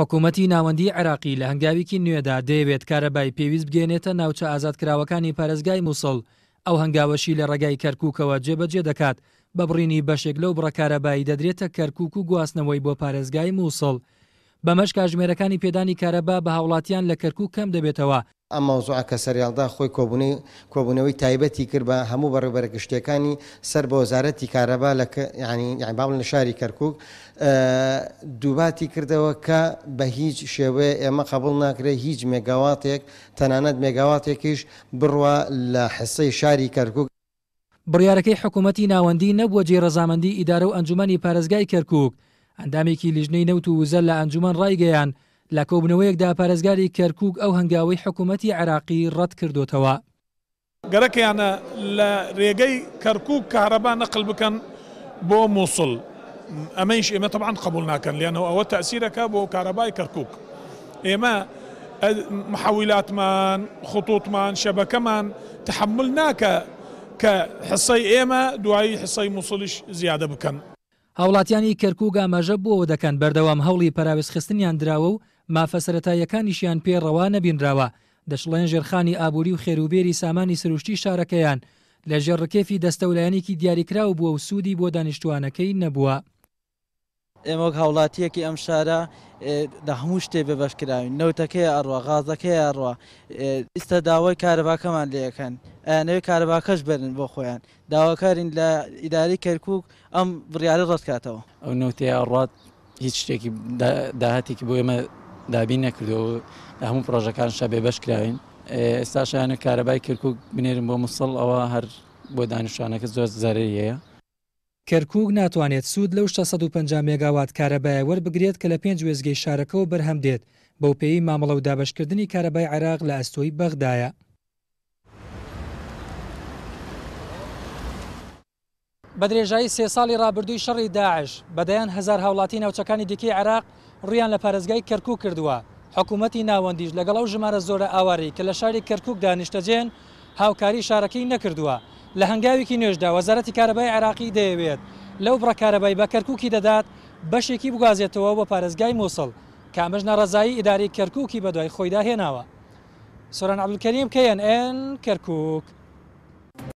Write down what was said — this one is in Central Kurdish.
حکوومەتتی ناوەندی عراقی لە هەنگاویکی نوێدا دەیەوێت کارەبای پێویست بگەێنێتە ناوچە ئازادکراوەکانی پارێزگای مووسڵ ئەو هەنگاوەشی لە ڕێگای کەرککەوە جێبەجێ دەکات بە بڕینی بەشێک لەو بڕەکارەبایی دەدرێتە کەرکک و گواستنەوەی بۆ پارێزگای مووسڵ بەمەش کاژمێرەکانی پێدانی کارەبا بە هاوڵاتیان لە کەرکک کەم دەبێتەوە ئەم ماوزوع کە سەریالدا خۆی کۆبوونی کۆبوونەوەی تایبەتی کرد بە هەموو بەڕێبەرە گشتەکانی سەر بە وەزارەتی کارەبا لە ینی باڵ لە شاری کەرکک دووباتی کردەوە کە بە هیچ شێوەیە ئێمە قبول ناکرێت هیچ مێگاواتێک تەنانەت مێگاواتێکیش بڕوە لە حسەی شاری کەرکک بڕیارەکەی حکوومەتتی ناوەندی نەبووە جێڕەزامەندی ئیدارە و ئەنجومی پارێزگای کەرکک ئەندامێکی لیژنەی نەوت و وزە لە ئەنجومان ڕایگەیان لە کۆبنەوەیەکدا پارێزگاری کەرکک ئەو هەنگاوی حکوومەتتی عراقی ڕەت کردوتەوە گەرەکەیانە لە ڕێگەی کەرکک کارەبا نەقل بکەن بۆ مووسڵ ئەمەش ئێمە طبعاان قبول ناکەن لێنەوە ئەوە تەسیرەکە بۆ کارەبای کەرکک ئێمە محەویلاتمان خطوتمان شەبەکەمان تحمل ناکە کە حسەی ئێمە دوایی حسەی مووسڵش زیادە بکەن. هاوڵاتیانی کەرکوگا مەژە بۆەوە دەکەن بەردەوام هەوڵی پراوێزخستنیان دراوە و مافەسەتایەکانیشیان پێ ڕەوانە بینراوە دەشڵێن ژێرخانی ئابووری و خێروبێری سامانی سروشتی شارەکەیان لە ژێڕکێفی دەستەولایەنێکی دیاریکراو بووە و سوودی بۆ دانیشتوانەکەی نەبووە. ئێمەک هاوڵاتیەکی ئەم شارە دە هەموو شتێ بە بەشکراوین نەوتەکەی ئەڕوە غازەکەی ئەڕوە ئیستا داوای کارەباکەمان لەکەن ئەیانەوێت کارەباکەش برن بۆ خۆیان داواکارین لە ئیداری کەرکک ئەم بڕیاە ڕستکاتەوە ئەو نوتی ئەڕات هیچ شتێکی داهاتێکی بۆ ئێمە دابین نەکردو هەموو پرۆژەکان شەبێ بەش کراوین ئێستا شایانە کارەبای کەرکک بنێرم بۆ مسڵ ئەوە هەر بۆ دانیشتوانەکە زۆر زەرەیەە کەرکک ناتوانێت سوود لەو 650 مێگاوات کارەبایە وەربگرێت کە لە پێنج وێزگەی شارەکە و بەرهەم دێت بەو پێی مامەڵە و دابشکردنی کارەبای عراق لە ئەستۆی بەغدایە بە درێژایی سێ ساڵی رابرردووی شەڕی داعش بەدەیان هزار هاوڵاتی ناوچەکانی دیکەی عراق ڕیان لە پارێزگای کەرکوو کردووە حکوومەتتی ناوەندیش لەگەڵ ئەو ژمارە زۆرە ئاواری کە لە شاری کەرکک دانیشتەجێن هاوکاری شارەکەی نەکردووە لە هەنگاوێکی نوێژدا وەزارەتی کارەبای عراقی دەیەوێت لەو بڕکارەبای بە کەرککی دەدات بەشێکی بگازێتەوە بە پارێزگای مووسڵ کامەژ ناڕزایی ئیداری کەرککی بەدوای خۆیدا هێناوە سۆران عبلکەریم کەN کەرکک